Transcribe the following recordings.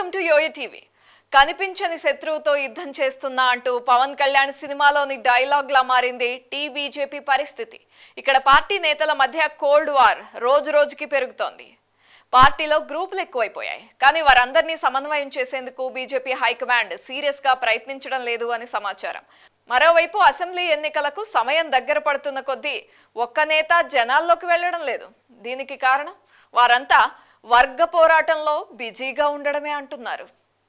welcome to యోయ TV కనిపించని శత్రువుతో యుద్ధం చేస్తున్నా అంటూ పవన్ కళ్యాణ్ సినిమాలోని డైలాగ్ లా మారింది టీ బీజేపీ పరిస్థితి ఇక్కడ పార్టీ నేతల మధ్య కోల్డ్ వార్ రోజు రోజుకి పెరుగుతోంది పార్టీలో గ్రూపులు ఎక్కువైపోయాయి కానీ వారందరినీ సమన్వయం చేసేందుకు బీజేపీ హైకమాండ్ సీరియస్ గా ప్రయత్నించడం లేదు అని సమాచారం మరోవైపు అసెంబ్లీ ఎన్నికలకు సమయం దగ్గర పడుతున్న కొద్దీ ఒక్క నేత జనాల్లోకి వెళ్లడం లేదు దీనికి కారణం వారంతా వర్గ పోరాటంలో బిజీగా ఉండడమే అంటున్నారు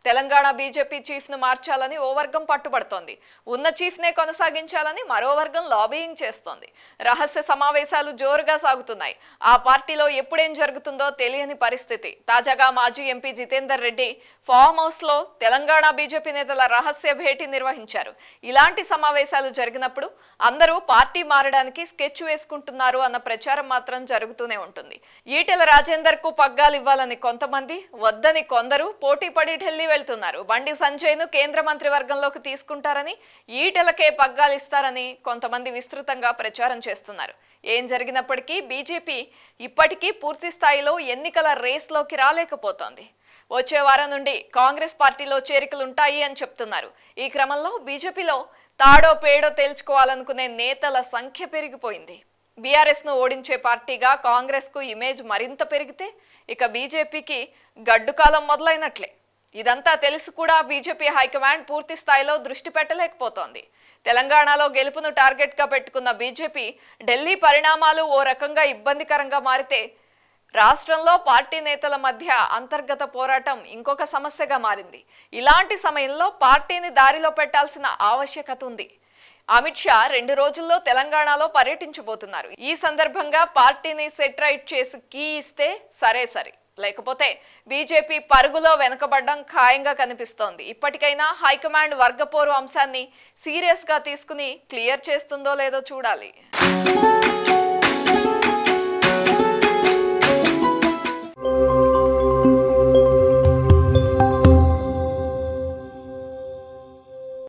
తెలంగాణ బీజేపీ చీఫ్ ను మార్చాలని ఓ వర్గం పట్టుబడుతోంది ఉన్న చీఫ్ నే కొనసాగించాలని మరో వర్గం లాబీయింగ్ చేస్తోంది రహస్య సమావేశాలు జోరుగా సాగుతున్నాయి ఆ పార్టీలో ఎప్పుడేం జరుగుతుందో తెలియని పరిస్థితి తాజాగా మాజీ MP Jitender Reddy farm house లో తెలంగాణ బీజేపీ నేతల రహస్య భేటీ నిర్వహించారు ఇలాంటి సమావేశాలు జరిగినప్పుడు అందరూ పార్టీ మారడానికి స్కెచ్ వేసుకుంటున్నారు అన్న ప్రచారం మాత్రం జరుగుతూనే ఉంటుంది ఈటెల రాజేందర్ కు పగ్గాలు ఇవ్వాలని కొంతమంది వద్దని కొందరు పోటీ పడి ఢిల్లీ వెళ్తున్నారు బండి ను కేంద్ర మంత్రివర్గంలోకి తీసుకుంటారని ఈటెలకే పగ్గాలిస్తారని కొంతమంది విస్తృతంగా ప్రచారం చేస్తున్నారు ఏం జరిగినప్పటికీ బీజేపీ ఇప్పటికీ పూర్తి స్థాయిలో ఎన్నికల రేస్లోకి రాలేకపోతోంది వచ్చే వారం నుండి కాంగ్రెస్ పార్టీలో చేరికలుంటాయి అని చెప్తున్నారు ఈ క్రమంలో బీజేపీలో తాడో పేడో తేల్చుకోవాలనుకునే నేతల సంఖ్య పెరిగిపోయింది బీఆర్ఎస్ ను ఓడించే పార్టీగా కాంగ్రెస్ కు ఇమేజ్ మరింత పెరిగితే ఇక బీజేపీకి గడ్డుకాలం మొదలైనట్లే ఇదంతా తెలిసి కూడా బీజేపీ హైకమాండ్ పూర్తి స్థాయిలో దృష్టి పెట్టలేకపోతోంది తెలంగాణలో గెలుపును టార్గెట్గా పెట్టుకున్న బీజేపీ ఢిల్లీ పరిణామాలు ఓ రకంగా ఇబ్బందికరంగా మారితే రాష్ట్రంలో పార్టీ నేతల మధ్య అంతర్గత పోరాటం ఇంకొక సమస్యగా మారింది ఇలాంటి సమయంలో పార్టీని దారిలో పెట్టాల్సిన ఆవశ్యకత ఉంది అమిత్ షా రెండు రోజుల్లో తెలంగాణలో పర్యటించబోతున్నారు ఈ సందర్భంగా పార్టీని సెట్ రైట్ చేసి కీ ఇస్తే సరే సరే లేకపోతే బీజేపీ పరుగులో వెనుకబడడం ఖాయంగా కనిపిస్తోంది ఇప్పటికైనా హైకమాండ్ వర్గపోరు అంశాన్ని సీరియస్గా తీసుకుని క్లియర్ చేస్తుందో లేదో చూడాలి